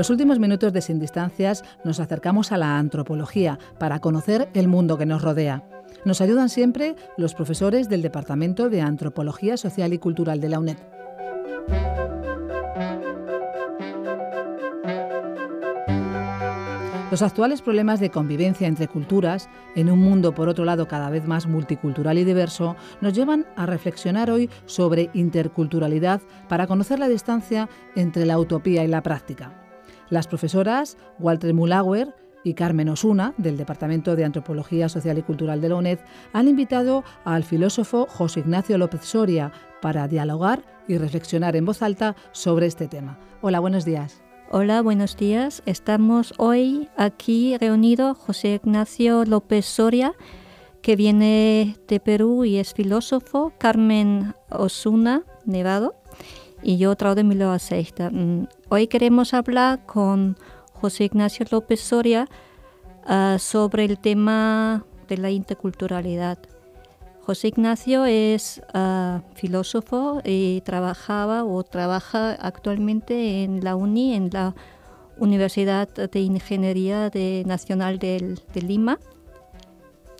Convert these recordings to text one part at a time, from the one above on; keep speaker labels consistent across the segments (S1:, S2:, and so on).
S1: Los últimos minutos de Sin Distancias nos acercamos a la antropología para conocer el mundo que nos rodea. Nos ayudan siempre los profesores del Departamento de Antropología Social y Cultural de la UNED. Los actuales problemas de convivencia entre culturas, en un mundo por otro lado cada vez más multicultural y diverso, nos llevan a reflexionar hoy sobre interculturalidad para conocer la distancia entre la utopía y la práctica. Las profesoras Walter Mulauer y Carmen Osuna, del Departamento de Antropología Social y Cultural de la UNED, han invitado al filósofo José Ignacio López Soria para dialogar y reflexionar en voz alta sobre este tema. Hola, buenos días. Hola, buenos días. Estamos hoy
S2: aquí reunidos José Ignacio López Soria, que viene de Perú y es filósofo, Carmen Osuna, Nevado, y yo, Traude Milo Aceita. Mm, hoy queremos hablar con José Ignacio López Soria ah, sobre el tema de la interculturalidad. José Ignacio es ah, filósofo y trabajaba o trabaja actualmente en la UNI, en la Universidad de Ingeniería Nacional de Lima.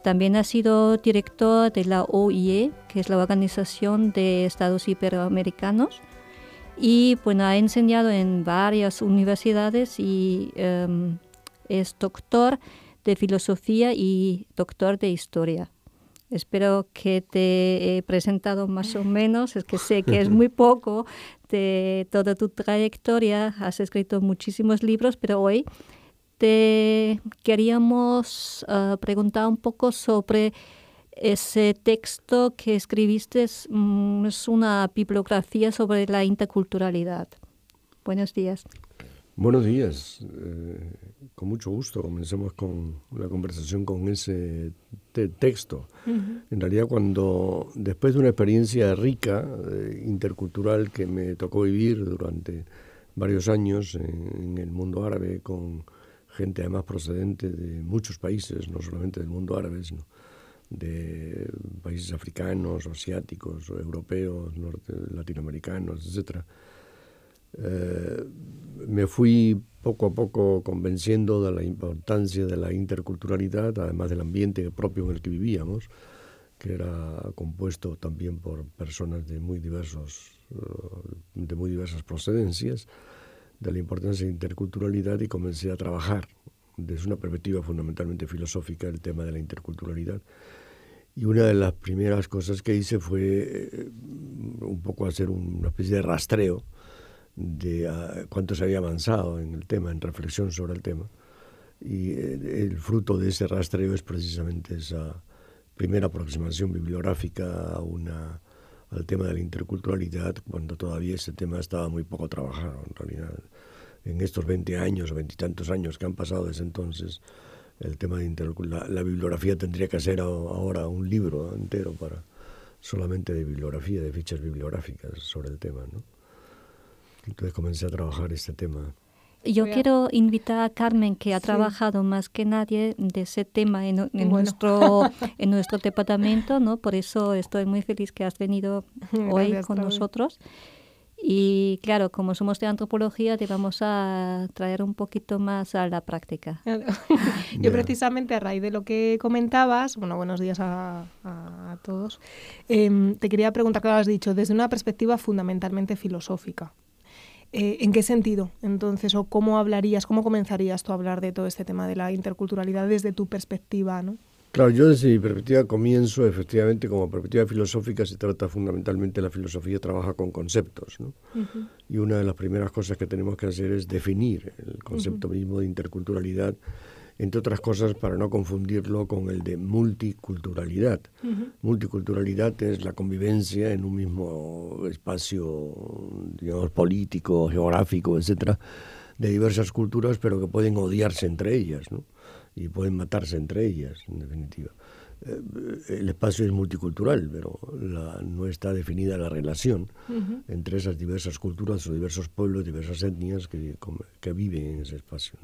S2: También ha sido director de la OIE, que es la Organización de Estados Iberoamericanos, y bueno, ha enseñado en varias universidades y em, es doctor de filosofía y doctor de historia. Espero que te he presentado más o menos, es que sé que es muy poco de toda tu trayectoria, has escrito muchísimos libros, pero hoy te queríamos eh, preguntar un poco sobre ese texto que escribiste mm, es, una bibliografía sobre la interculturalidad. Buenos días.
S3: Buenos días. Eh, con mucho gusto comencemos con la conversación con ese texto. En realidad, cuando después de una experiencia rica, eh, intercultural, que me tocó vivir durante varios años en, en, el mundo árabe, con gente además procedente de muchos países, no solamente del mundo árabe, sino de países africanos, asiáticos, europeos, norte, latinoamericanos, etcétera. Eh, me fui poco a poco convenciendo de la importancia de la interculturalidad, además del ambiente propio en el que vivíamos, que era compuesto también por personas de muy diversos, eh, de muy diversas procedencias, de la importancia de la interculturalidad y comencé a trabajar desde una perspectiva fundamentalmente filosófica el tema de la interculturalidad y una de las primeras cosas que hice fue eh, un poco hacer una especie de rastreo de ah, cuánto se había avanzado en el tema, en reflexión sobre el tema. Y eh, el fruto de ese rastreo es precisamente esa primera aproximación bibliográfica a una, al tema de la interculturalidad, cuando todavía ese tema estaba muy poco trabajado en realidad. En estos 20 años o veintitantos años que han pasado desde entonces, el tema de la, bibliografía tendría que ser ahora un libro entero para solamente de bibliografía, de fichas bibliográficas sobre el tema, ¿no? Entonces comencé a trabajar este tema.
S2: Yo quiero invitar a Carmen, que ha trabajado más que nadie de ese tema en, nuestro, en nuestro departamento, ¿no? Por eso estoy muy feliz que has venido hoy con nosotros. Y claro, como somos de antropología, te vamos a traer un poquito más a la práctica.
S4: Yo precisamente a raíz de lo que comentabas, bueno, buenos días a, todos, em, te quería preguntar, claro, has dicho, desde una perspectiva fundamentalmente filosófica. Eh, ¿En qué sentido, entonces, o cómo hablarías, cómo comenzarías tú a hablar de todo este tema de la interculturalidad desde tu perspectiva, ¿no?
S3: Claro, yo desde mi perspectiva comienzo, efectivamente, como perspectiva filosófica se trata fundamentalmente, la filosofía trabaja con conceptos, ¿no? Y una de las primeras cosas que tenemos que hacer es definir el concepto mismo de interculturalidad, entre otras cosas para no confundirlo con el de multiculturalidad. Multiculturalidad es la convivencia en un mismo espacio, digamos, político, geográfico, etcétera, de diversas culturas, pero que pueden odiarse entre ellas, ¿no? y pueden matarse entre ellas, en definitiva. Eh, el espacio es multicultural, pero la, no está definida la relación entre esas diversas culturas o diversos pueblos, diversas etnias que, que viven en ese espacio.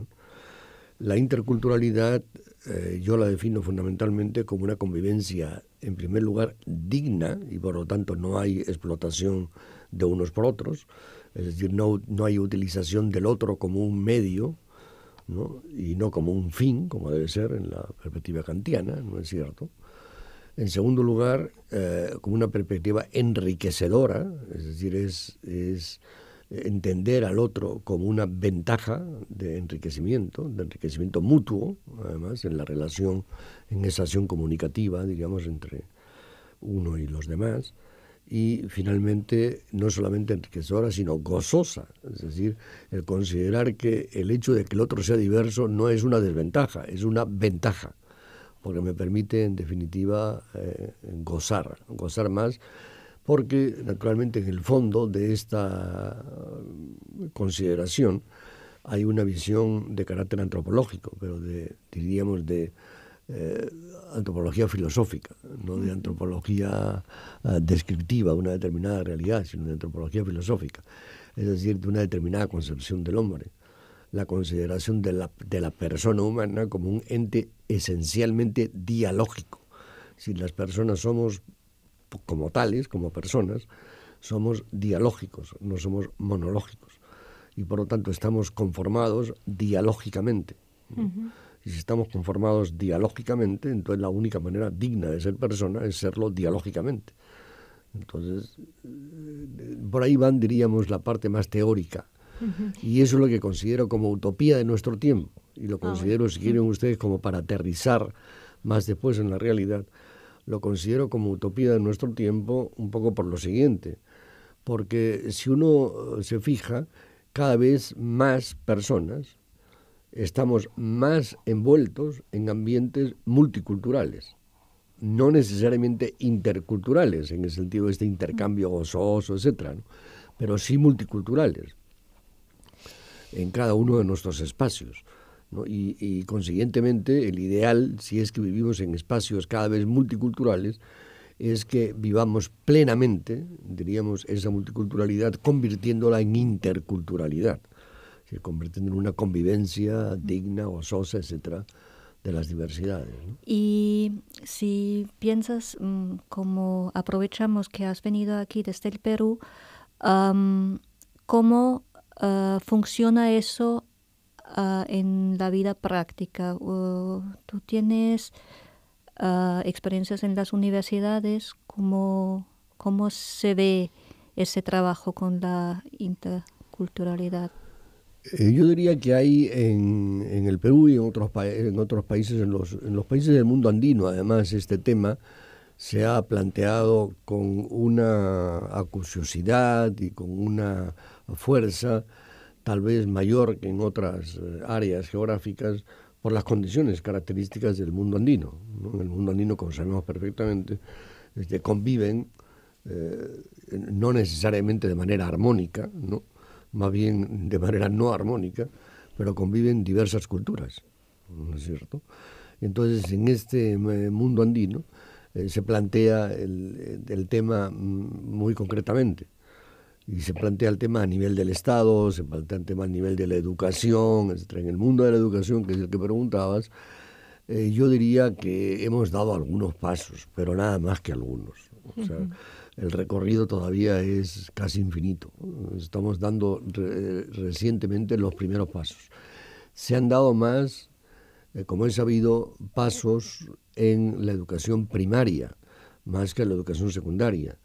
S3: La interculturalidad eh, yo la defino fundamentalmente como una convivencia, en primer lugar, digna y por lo tanto no hay explotación de unos por otros, es decir, no, no hay utilización del otro como un medio y no como un fin, como debe ser en la perspectiva kantiana, ¿no es cierto? En segundo lugar, eh, como una perspectiva enriquecedora, es decir, es, es entender al otro como una ventaja de enriquecimiento, de enriquecimiento mutuo, además, en la relación, en esa acción comunicativa, digamos, entre uno y los demás y finalmente no solamente enriquecedora, sino gozosa. Es decir, el considerar que el hecho de que el otro sea diverso no es una desventaja, es una ventaja, porque me permite en definitiva eh, gozar, gozar más, porque naturalmente en el fondo de esta consideración hay una visión de carácter antropológico, pero de, diríamos de eh, antropología filosófica, no de antropología ah, descriptiva de una determinada realidad, sino de antropología filosófica, es decir, de una determinada concepción del hombre, la consideración de la, de la persona humana como un ente esencialmente dialógico. Si las personas somos como tales, como personas, somos dialógicos, no somos monológicos. Y por lo tanto estamos conformados dialógicamente. Y si estamos conformados dialógicamente, entonces la única manera digna de ser persona es serlo dialógicamente. Entonces, eh, por ahí van, diríamos, la parte más teórica. Y eso es lo que considero como utopía de nuestro tiempo. Y lo ah, considero, si quieren ustedes, como para aterrizar más después en la realidad, lo considero como utopía de nuestro tiempo un poco por lo siguiente. Porque si uno eh, se fija, cada vez más personas, estamos más envueltos en ambientes multiculturales, no necesariamente interculturales, en el sentido de este intercambio gozoso, etcétera, pero sí multiculturales en cada uno de nuestros espacios. y, consiguientemente el ideal, si es que vivimos en espacios cada vez multiculturales, es que vivamos plenamente, diríamos, esa multiculturalidad, convirtiéndola en interculturalidad se convierten en una convivencia digna, o sosa, etcétera, de las diversidades.
S2: Y si piensas mm, como aprovechamos que has venido aquí desde el Perú, ¿cómo ah, funciona eso ah, en la vida práctica? ¿Tú tienes ah, experiencias en las universidades? ¿Cómo, ¿Cómo se ve ese trabajo con la interculturalidad?
S3: Eh, yo diría que hay en, el Perú y en otros, en países, en los, países del mundo andino, además, este tema se ha planteado con una acuciosidad y con una fuerza tal vez mayor que en otras eh, áreas geográficas por las condiciones características del mundo andino. En el mundo andino, como sabemos perfectamente, este, conviven eh, no necesariamente de manera armónica, ¿no? más bien de manera no armónica, pero conviven diversas culturas, ¿no es cierto? Entonces, en este eh, mundo andino eh, se plantea el, eh, tema mm, muy concretamente y se plantea el tema a nivel del Estado, se plantea el tema a nivel de la educación, etc. En el mundo de la educación, que es el que preguntabas, yo diría que hemos dado algunos pasos, pero nada más que algunos. O sea, el recorrido todavía es casi infinito. Estamos dando recientemente los primeros pasos. Se han dado más, eh, como he sabido, pasos en la educación primaria, más que en la educación secundaria,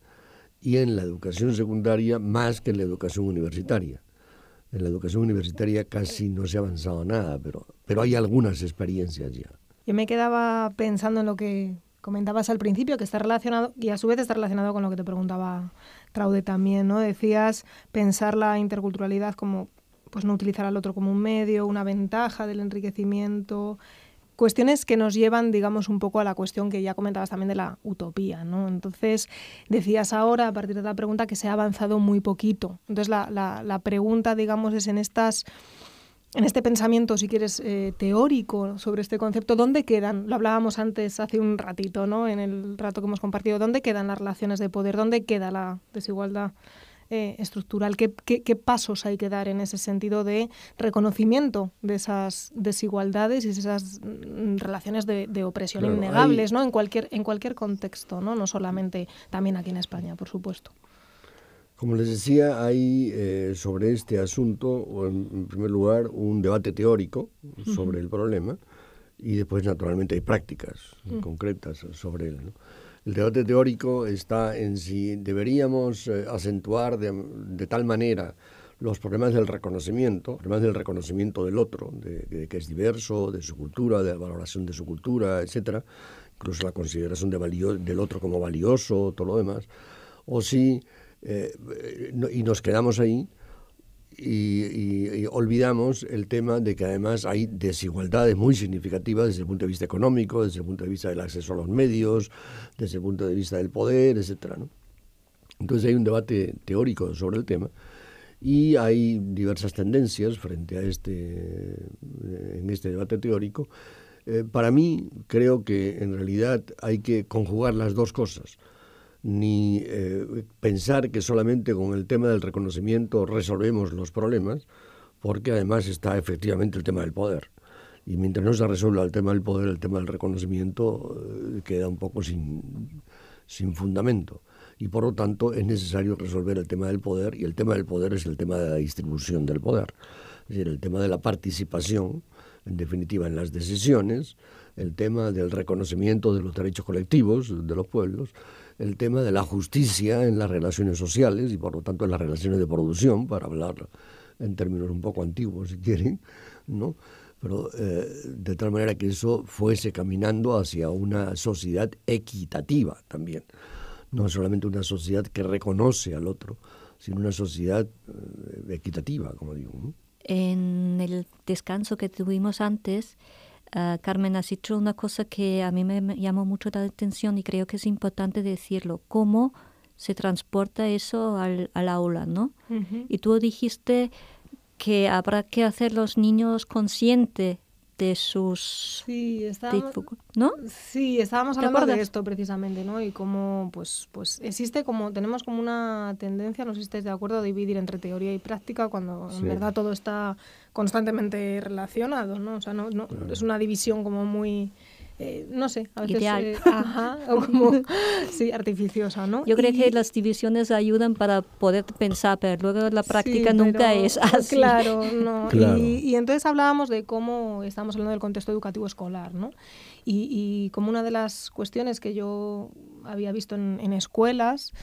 S3: y en la educación secundaria más que en la educación universitaria. En la educación universitaria casi no se ha avanzado nada, pero, pero hay algunas experiencias ya.
S4: Yo me quedaba pensando en lo que comentabas al principio que está relacionado y a su vez está relacionado con lo que te preguntaba Traude también, ¿no? Decías pensar la interculturalidad como pues no utilizar al otro como un medio, una ventaja del enriquecimiento, cuestiones que nos llevan, digamos, un poco a la cuestión que ya comentabas también de la utopía, ¿no? Entonces, decías ahora, a partir de la pregunta, que se ha avanzado muy poquito. Entonces, la, la, la pregunta, digamos, es en estas en este pensamiento, si quieres, eh, teórico sobre este concepto, ¿dónde quedan? Lo hablábamos antes, hace un ratito, ¿no? En el rato que hemos compartido, ¿dónde quedan las relaciones de poder? ¿Dónde queda la desigualdad eh, estructural? ¿Qué, ¿Qué, pasos hay que dar en ese sentido de reconocimiento de esas desigualdades y esas mm, relaciones de, opresión innegables, ¿no? En cualquier, en cualquier contexto, No solamente también aquí en España, por supuesto.
S3: Como les decía, hay eh, sobre este asunto, en primer lugar, un debate teórico sobre el problema y después, naturalmente, hay prácticas concretas sobre él. El debate teórico está en si deberíamos eh, acentuar de, tal manera los problemas del reconocimiento, problemas del reconocimiento del otro, de, que es diverso, de su cultura, de la valoración de su cultura, etcétera, incluso la consideración de del otro como valioso, todo lo demás, o si eh, eh, y nos quedamos ahí y, olvidamos el tema de que además hay desigualdades muy significativas desde el punto de vista económico, desde el punto de vista del acceso a los medios, desde el punto de vista del poder, etc. Entonces hay un debate teórico sobre el tema y hay diversas tendencias frente a este, eh, en este debate teórico. para mí creo que en realidad hay que conjugar las dos cosas ni eh, pensar que solamente con el tema del reconocimiento resolvemos los problemas, porque además está efectivamente el tema del poder. Y mientras no se resuelva el tema del poder, el tema del reconocimiento eh, queda un poco sin, sin fundamento. Y por lo tanto es necesario resolver el tema del poder, y el tema del poder es el tema de la distribución del poder, es decir, el tema de la participación, en definitiva, en las decisiones, el tema del reconocimiento de los derechos colectivos de los pueblos, el tema de la justicia en las relaciones sociales y por lo tanto en las relaciones de producción, para hablar en términos un poco antiguos si quieren, ¿no? pero eh, de tal manera que eso fuese caminando hacia una sociedad equitativa también, no solamente una sociedad que reconoce al otro, sino una sociedad eh, equitativa, como digo.
S2: En el descanso que tuvimos antes, Ah, Carmen, has dicho una cosa que a mí me, llamó mucho la atención y creo que es importante decirlo, cómo se transporta eso al, al aula, ¿no? Y tú dijiste que habrá que hacer los niños conscientes de sus
S4: sí, estábamos, ¿no? Sí, estábamos hablando de esto precisamente, ¿no? Y cómo pues pues existe como tenemos como una tendencia, no sé si estáis de acuerdo, a dividir entre teoría y práctica cuando en verdad todo está constantemente relacionado, ¿no? O sea, no, es una división como muy eh, no sé, a veces eh, o como sí,
S2: artificiosa, ¿no? Yo creo que las divisiones ayudan para poder pensar, pero luego la práctica nunca es así. Claro, no.
S4: Y, entonces hablábamos de cómo estamos hablando del contexto educativo escolar, ¿no? Y, como una de las cuestiones que yo había visto en, escuelas,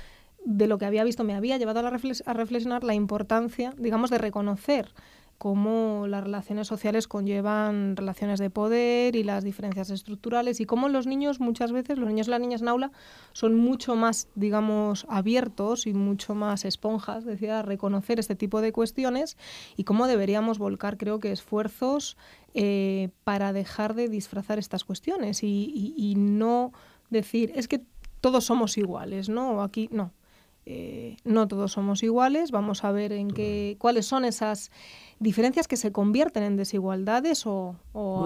S4: de lo que había visto me había llevado a reflexionar la importancia, digamos, de reconocer cómo las relaciones sociales conllevan relaciones de poder y las diferencias estructurales y cómo los niños muchas veces, los niños y las niñas en aula, son mucho más, digamos, abiertos y mucho más esponjas, decía, a reconocer este tipo de cuestiones y cómo deberíamos volcar, creo que, esfuerzos eh, para dejar de disfrazar estas cuestiones y, y no decir, es que todos somos iguales, ¿no? Aquí no, eh, no todos somos iguales. Vamos a ver en qué, cuáles son esas diferencias que se convierten en desigualdades o,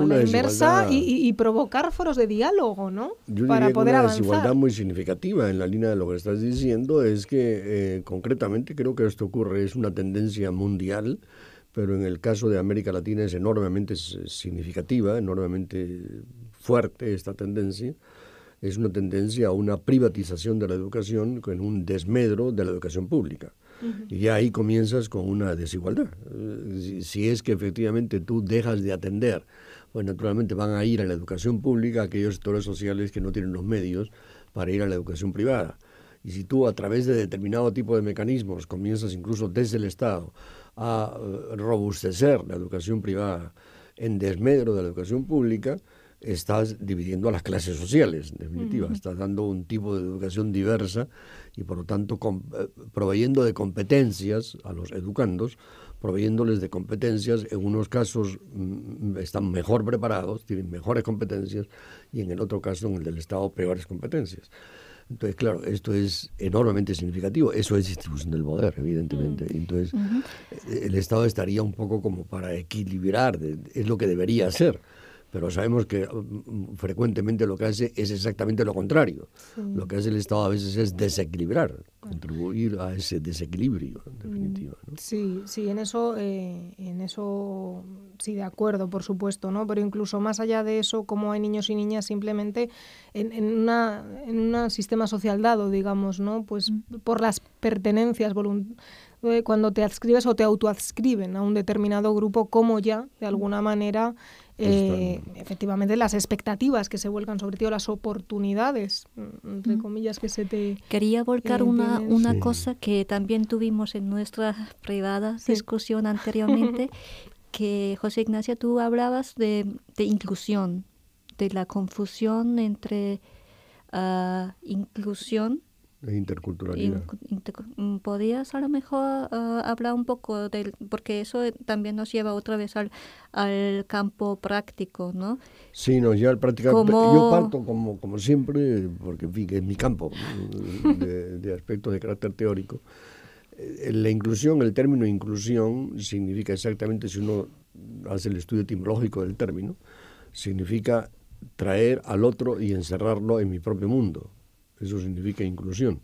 S4: a la inversa y, provocar foros de diálogo, ¿no? Yo una desigualdad
S3: muy significativa en la línea de lo que estás diciendo es que eh, concretamente creo que esto ocurre es una tendencia mundial pero en el caso de América Latina es enormemente significativa, enormemente fuerte esta tendencia es una tendencia a una privatización de la educación con un desmedro de la educación pública. y ya Y ahí comienzas con una desigualdad. si es que efectivamente tú dejas de atender, pues naturalmente van a ir a la educación pública aquellos sectores sociales que no tienen los medios para ir a la educación privada. Y si tú a través de determinado tipo de mecanismos comienzas incluso desde el Estado a eh, robustecer la educación privada en desmedro de la educación pública, estás dividiendo a las clases sociales, en definitiva. Estás dando un tipo de educación diversa y, por lo tanto, eh, proveyendo de competencias a los educandos, proveyéndoles de competencias. En unos casos mm, están mejor preparados, tienen mejores competencias, y en el otro caso, en el del Estado, peores competencias. Entonces, claro, esto es enormemente significativo. Eso es distribución del poder, evidentemente. Mm. Entonces, eh, el Estado estaría un poco como para equilibrar, es lo que debería hacer pero sabemos que mm, mm, frecuentemente lo que hace es exactamente lo contrario. Lo que hace el Estado a veces es desequilibrar, contribuir a ese desequilibrio, en
S4: mm. definitiva. Sí, sí, en eso, eh, en eso sí, de acuerdo, por supuesto, ¿no? Pero incluso más allá de eso, como hay niños y niñas simplemente en, en en un sistema social dado, digamos, ¿no? Pues por las pertenencias eh, cuando te adscribes o te autoadscriben a un determinado grupo, como ya, de alguna manera, eh, efectivamente las expectativas que se vuelcan sobre todo las oportunidades, entre mm. comillas, que se te... Quería eh, volcar una, una cosa que también tuvimos en nuestra privada discusión
S2: anteriormente, que José Ignacio, tú hablabas de, de inclusión, de la confusión entre ah, inclusión
S3: interculturalidad.
S2: Mm, podías a lo mejor ah, hablar un poco del, porque eso eh, también nos lleva otra vez al, campo práctico, ¿no?
S3: Sí, nos lleva al práctico. Yo parto como, como siempre, porque en es mi campo de aspectos de carácter teórico. Eh, la inclusión, el término inclusión significa exactamente, si uno hace el estudio etimológico del término, significa traer al otro y encerrarlo en mi propio mundo eso significa inclusión.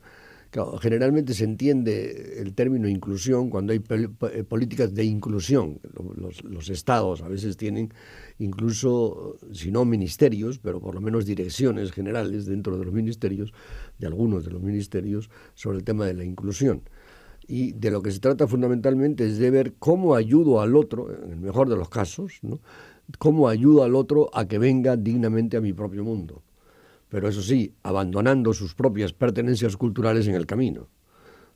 S3: generalmente se entiende el término inclusión cuando hay eh, políticas de inclusión. Los, estados a veces tienen incluso, si no ministerios, pero por lo menos direcciones generales dentro de los ministerios, de algunos de los ministerios, sobre el tema de la inclusión. Y de lo que se trata fundamentalmente es de ver cómo ayudo al otro, en el mejor de los casos, ¿no? cómo ayudo al otro a que venga dignamente a mi propio mundo pero eso sí, abandonando sus propias pertenencias culturales en el camino.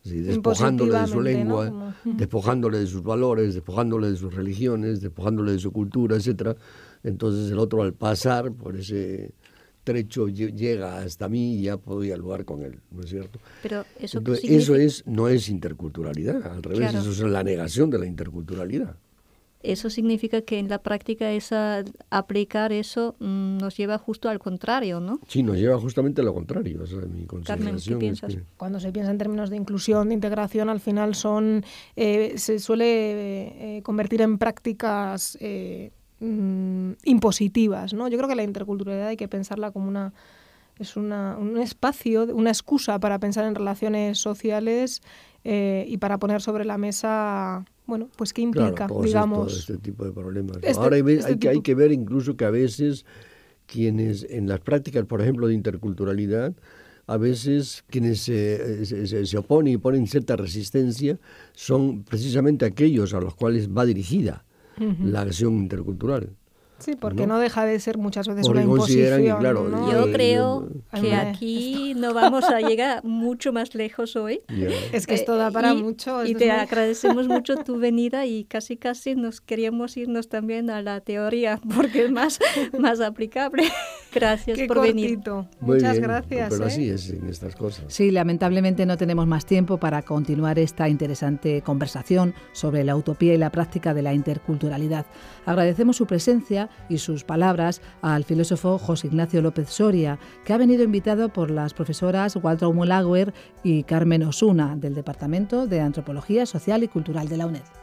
S3: despojándole de su lengua, despojándole de sus valores, despojándole de sus religiones, despojándole de su cultura, etc. Entonces el otro al pasar por ese trecho llega hasta mí y ya puedo dialogar con él, ¿no es cierto? Pero eso, es no es interculturalidad, al revés, eso es la negación de la interculturalidad.
S2: Eso significa que en la práctica esa, aplicar eso
S4: mm, nos lleva justo al contrario, ¿no?
S3: Sí, nos lleva justamente a lo contrario. Carmen, ¿qué piensas?
S4: Cuando se piensa en términos de inclusión, de integración, al final son eh, se suele eh, convertir en prácticas eh, mm, impositivas, ¿no? Yo creo que la interculturalidad hay que pensarla como una es un espacio, una excusa para pensar en relaciones sociales eh, y para poner sobre la mesa bueno, pues qué implica, este digamos. este
S3: tipo de problemas. Este Ahora este hay, que, hay, que, ver incluso que a veces quienes en las prácticas, por ejemplo, de interculturalidad, a veces quienes se, eh, se, oponen y ponen cierta resistencia son precisamente aquellos a los cuales va dirigida la acción intercultural.
S4: Sí, porque no, deja de ser muchas veces una imposición.
S3: Yo creo
S2: que aquí no vamos a llegar mucho más lejos hoy. Es que esto da eh, para mucho. Y te agradecemos mucho tu venida y casi casi nos queríamos irnos también a la teoría porque es más, más aplicable. Gracias por venir. Muchas gracias. Pero así
S3: ¿eh? es en estas cosas. Sí,
S1: lamentablemente no tenemos más tiempo para continuar esta interesante conversación sobre la utopía y la práctica de la interculturalidad. Agradecemos su presencia y sus palabras al filósofo José Ignacio López Soria, que ha venido invitado por las profesoras Walter Mulaguer y Carmen Osuna del Departamento de Antropología Social y Cultural de la UNED.